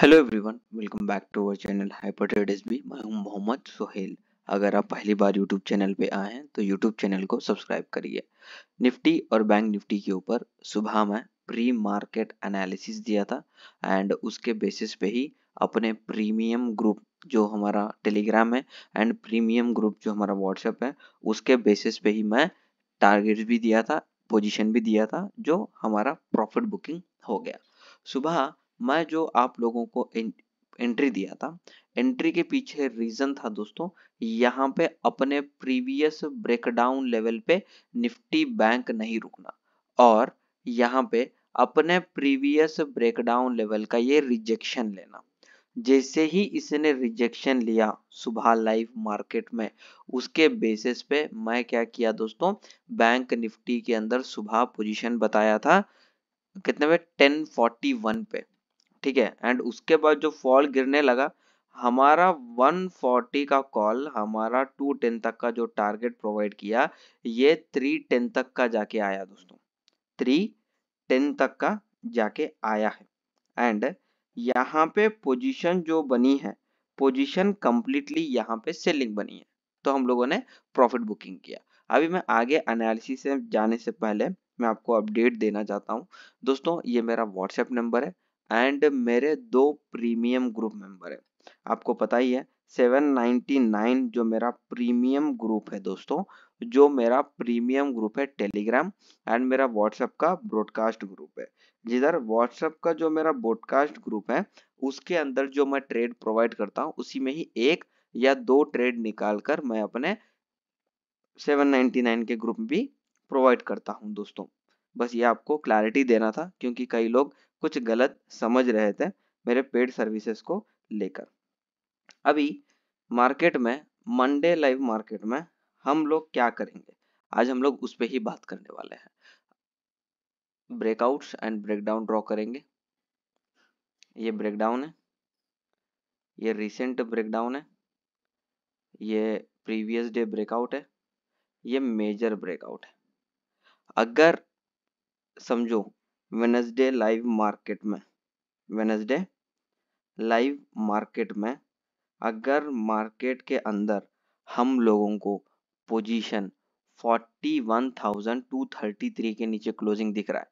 hello everyone welcome back to our channel hyper B मैं हूं मोहम्मद सोहेल अगर आप पहली बार यूट्यूब चैनल पे आए हैं तो यूट्यूब चैनल को सब्सक्राइब करिए निफ्टी और बैंक निफ्टी के ऊपर सुबह मैं प्री मार्केट एनालिसिस दिया था एंड उसके बेसिस पे ही अपने प्रीमियम ग्रुप जो हमारा टेलीग्राम है एंड प्रीमियम ग्रुप जो हमारा व्हाट्सएप है उसके बेसिस पे ही मैं टारगेट भी दिया था पोजिशन भी दिया था जो हमारा प्रॉफिट बुकिंग हो गया सुबह मैं जो आप लोगों को एंट्री दिया था एंट्री के पीछे रीजन था दोस्तों यहाँ पे अपने प्रीवियस ब्रेकडाउन लेवल पे निफ्टी बैंक नहीं रुकना और यहाँ पे अपने प्रीवियस ब्रेकडाउन लेवल का ये रिजेक्शन लेना जैसे ही इसने रिजेक्शन लिया सुबह लाइव मार्केट में उसके बेसिस पे मैं क्या किया दोस्तों बैंक निफ्टी के अंदर सुबह पोजीशन बताया था कितने पे 1041 पे ठीक है एंड उसके बाद जो फॉल गिरने लगा हमारा 140 का कॉल हमारा 210 तक का जो टारगेट प्रोवाइड किया ये 310 तक का जाके आया दोस्तों 310 तक का जाके आया है एंड यहाँ पे पोजीशन जो बनी है पोजीशन कंप्लीटली यहाँ पे सेलिंग बनी है तो हम लोगों ने प्रॉफिट बुकिंग किया अभी मैं आगे एनालिसिस से जाने से पहले मैं आपको अपडेट देना चाहता हूँ दोस्तों ये मेरा व्हाट्सएप नंबर है एंड मेरे दो प्रीमियम ग्रुप मेंबर है आपको पता ही है 799 जो मेरा प्रीमियम ग्रुप है दोस्तों जो मेरा प्रीमियम ग्रुप है टेलीग्राम एंड मेरा व्हाट्सएप का ब्रॉडकास्ट ग्रुप है जिधर व्हाट्सएप का जो मेरा ब्रॉडकास्ट ग्रुप है उसके अंदर जो मैं ट्रेड प्रोवाइड करता हूँ उसी में ही एक या दो ट्रेड निकाल कर मैं अपने 799 के ग्रुप भी प्रोवाइड करता हूँ दोस्तों बस ये आपको क्लैरिटी देना था क्योंकि कई लोग कुछ गलत समझ रहे थे मेरे पेड सर्विसेज को लेकर अभी मार्केट में मंडे लाइव मार्केट में हम लोग क्या करेंगे आज हम लोग उस पर ही बात करने वाले हैं ब्रेकआउट्स एंड ब्रेकडाउन ड्रॉ करेंगे ये ब्रेकडाउन है ये रिसेंट ब्रेकडाउन है ये प्रीवियस डे ब्रेकआउट है ये मेजर ब्रेकआउट है अगर समझो वेनसडे लाइव मार्केट में वेनसडे लाइव मार्केट में अगर मार्केट के अंदर हम लोगों को पोजीशन 41,233 के नीचे क्लोजिंग दिख रहा है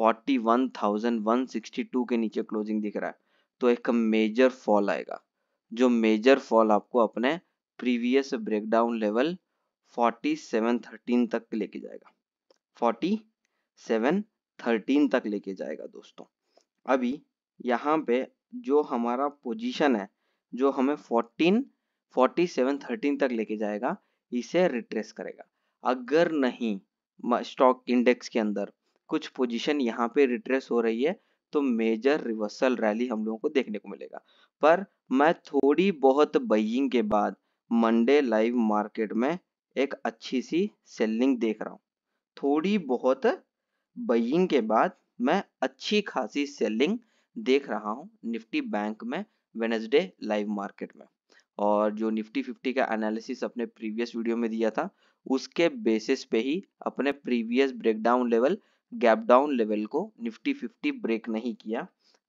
41,162 के नीचे क्लोजिंग दिख रहा है तो एक मेजर फॉल आएगा जो मेजर फॉल आपको अपने प्रीवियस ब्रेकडाउन लेवल 4713 तक लेके जाएगा सेवन थर्टीन तक लेके जाएगा दोस्तों अभी यहाँ पे जो हमारा पोजीशन है जो हमें फोर्टीन फोर्टी सेवन थर्टीन तक लेके जाएगा इसे रिट्रेस करेगा अगर नहीं स्टॉक इंडेक्स के अंदर कुछ पोजीशन यहाँ पे रिट्रेस हो रही है तो मेजर रिवर्सल रैली हम लोगों को देखने को मिलेगा पर मैं थोड़ी बहुत बइंग के बाद मंडे लाइव मार्केट में एक अच्छी सी सेलिंग देख रहा हूँ थोड़ी बहुत बइंग के बाद मैं अच्छी खासी सेलिंग देख रहा हूँ निफ्टी बैंक में वेनेसडे लाइव मार्केट में और जो निफ्टी फिफ्टी का एनालिसिस अपने प्रीवियस वीडियो में दिया था उसके बेसिस पे ही अपने previous breakdown level gap down level को निफ्टी फिफ्टी ब्रेक नहीं किया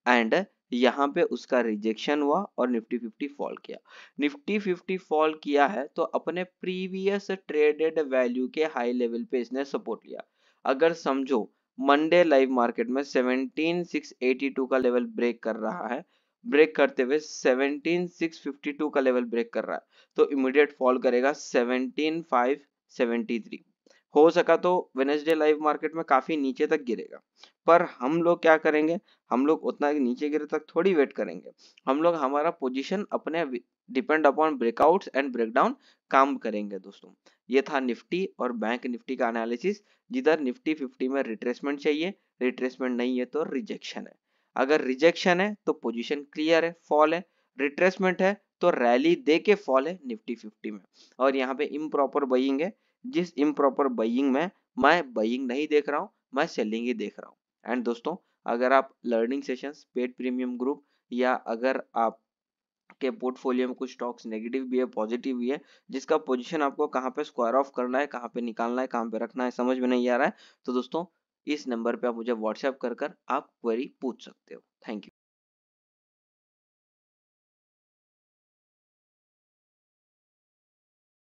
एंड यहाँ पे उसका रिजेक्शन हुआ और निफ्टी फिफ्टी फॉल किया निफ्टी फिफ्टी फॉल किया है तो अपने प्रीवियस ट्रेडेड वैल्यू के हाई लेवल पे इसने सपोर्ट लिया अगर समझो मंडे लाइव मार्केट में 17682 का लेवल ब्रेक कर रहा है ब्रेक करते हुए 17652 का लेवल ब्रेक कर रहा है तो इमीडिएट फॉल करेगा 17573 हो सका तो वेनेसडे लाइव मार्केट में काफी नीचे तक गिरेगा पर हम लोग क्या करेंगे हम लोग उतना नीचे गिरे तक थोड़ी वेट करेंगे हम लोग हमारा पोजिशन अपने depend upon breakout and breakdown काम करेंगे दोस्तों ये था निफ्टी और बैंक निफ्टी का एनालिसिस जिधर निफ्टी फिफ्टी में रिट्रेसमेंट चाहिए रिट्रेसमेंट नहीं है तो रिजेक्शन है अगर रिजेक्शन है तो पोजीशन क्लियर है फॉल है रिट्रेसमेंट है तो रैली दे के फॉल है निफ्टी फिफ्टी में और यहाँ पे इम प्रॉपर बइंग है जिस इम प्रॉपर बइंग में मैं बइंग नहीं देख रहा हूँ मैं सेलिंग ही देख रहा हूँ एंड दोस्तों अगर आप learning sessions paid premium group या अगर आप आपके पोर्टफोलियो में कुछ स्टॉक्स नेगेटिव भी है पॉजिटिव भी है जिसका पोजिशन आपको कहाँ पे स्क्वायर ऑफ करना है कहाँ पे निकालना है कहाँ पे रखना है समझ में नहीं आ रहा है तो दोस्तों इस नंबर पे आप मुझे व्हाट्सएप कर आप क्वेरी पूछ सकते हो थैंक यू